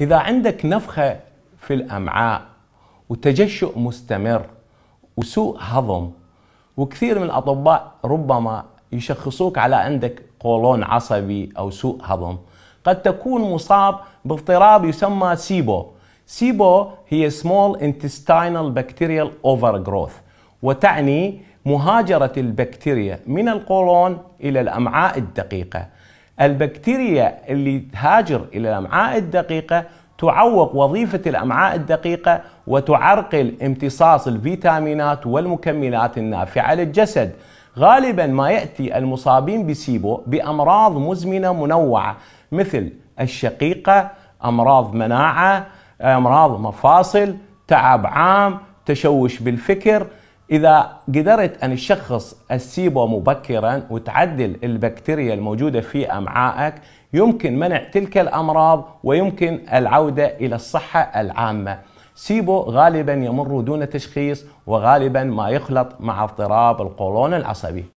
إذا عندك نفخة في الأمعاء وتجشؤ مستمر وسوء هضم وكثير من الأطباء ربما يشخصوك على عندك قولون عصبي أو سوء هضم قد تكون مصاب باضطراب يسمى سيبو سيبو هي Small Intestinal Bacterial Overgrowth وتعني مهاجرة البكتيريا من القولون إلى الأمعاء الدقيقة البكتيريا اللي تهاجر الى الامعاء الدقيقه تعوق وظيفه الامعاء الدقيقه وتعرقل امتصاص الفيتامينات والمكملات النافعه للجسد. غالبا ما ياتي المصابين بسيبو بامراض مزمنه منوعه مثل الشقيقه، امراض مناعه، امراض مفاصل، تعب عام، تشوش بالفكر، إذا قدرت أن تشخص السيبو مبكرا وتعدل البكتيريا الموجودة في أمعائك يمكن منع تلك الأمراض ويمكن العودة إلى الصحة العامة سيبو غالبا يمر دون تشخيص وغالبا ما يخلط مع اضطراب القولون العصبي